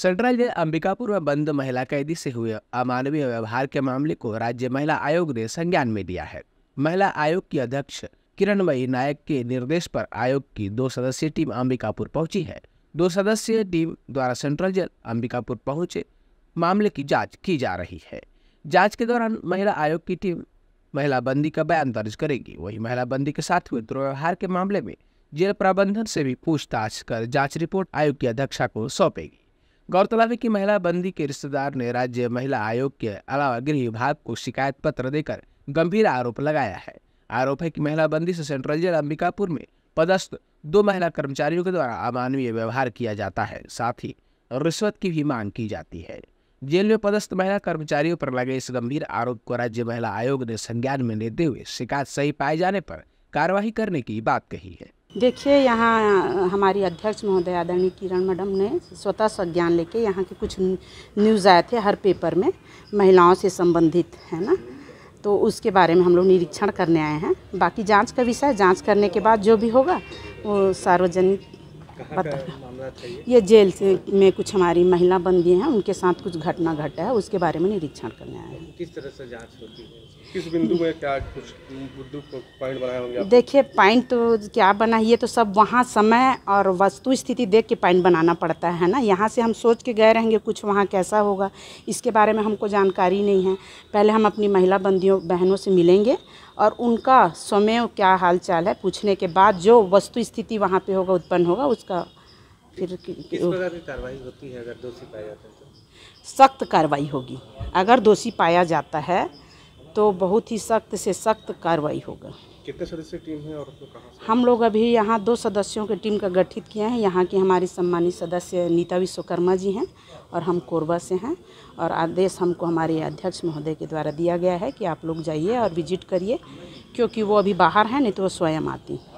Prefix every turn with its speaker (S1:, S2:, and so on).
S1: central jail Ambikapur में बंद महिला कैदी से हुए अमानवीय व्यवहार के मामले को राज्य महिला आयोग ने संज्ञान में लिया है महिला आयोग की अध्यक्ष किरणमयी नायक के निर्देश पर आयोग की दो सदस्यीय टीम अंबिकापुर पहुंची है दो सदस्यीय टीम द्वारा सेंट्रल जेल अंबिकापुर पहुंचे मामले की जांच की जा रही है जांच के दौरान महिला आयोग की टीम महिला बंदी का बयान दर्ज करेगी वही महिला बंदी के साथ हुए दुर्व्यवहार के मामले में जेल प्रबंधन से भी पूछताछ कर जांच रिपोर्ट आयोग की अध्यक्षा को सौंपेगी गौरतलब तो है कि महिला बंदी के रिश्तेदार ने राज्य महिला आयोग के अलावा गृह विभाग को शिकायत पत्र देकर गंभीर आरोप लगाया है आरोप है कि महिला बंदी से सेंट्रल जेल अंबिकापुर में पदस्थ दो महिला कर्मचारियों के द्वारा अमानवीय व्यवहार किया जाता है साथ ही रिश्वत की भी मांग की जाती है जेल में पदस्थ महिला कर्मचारियों पर लगे इस गंभीर आरोप को राज्य महिला आयोग ने संज्ञान में लेते हुए शिकायत सही पाए जाने पर कार्रवाई करने की बात कही है
S2: देखिए यहाँ हमारी अध्यक्ष महोदय आदरणीय किरण मैडम ने स्वतः संज्ञान लेके यहाँ के कुछ न्यूज़ आए थे हर पेपर में महिलाओं से संबंधित है ना तो उसके बारे में हम लोग निरीक्षण करने आए हैं बाकी जांच का विषय जांच करने के बाद जो भी होगा वो सार्वजनिक बता ये जेल से में कुछ हमारी महिला बंदी हैं उनके साथ कुछ घटना घटा है उसके बारे में निरीक्षण करने आए हैं किस तरह से जांच होती है किस बिंदु में क्या कुछ बिंदु
S1: पॉइंट बनाया होंगे देखिए
S2: पॉइंट तो क्या बना ये तो सब वहाँ समय और वस्तु स्थिति देख के पॉइंट बनाना पड़ता है ना यहाँ से हम सोच के गए रहेंगे कुछ वहाँ कैसा होगा इसके बारे में हमको जानकारी नहीं है पहले हम अपनी महिला बंदियों बहनों से मिलेंगे और उनका समय क्या हाल चाल है पूछने के बाद जो वस्तु स्थिति वहाँ पर होगा उत्पन्न होगा उसका
S1: फिर किस प्रकार की कार्रवाई होती है अगर दोषी पाया जाता है तो
S2: सख्त कार्रवाई होगी अगर दोषी पाया जाता है तो बहुत ही सख्त से सख्त कार्रवाई होगा कितने सदस्य टीम है और कहाँ हम लोग अभी यहाँ दो सदस्यों की टीम का गठित किए हैं यहाँ की हमारी सम्मानित सदस्य नीता विश्वकर्मा जी हैं और हम कोरबा से हैं और आदेश हमको हमारे अध्यक्ष महोदय के द्वारा दिया गया है कि आप लोग जाइए और विजिट करिए क्योंकि वो अभी बाहर हैं नहीं तो वो स्वयं आती हैं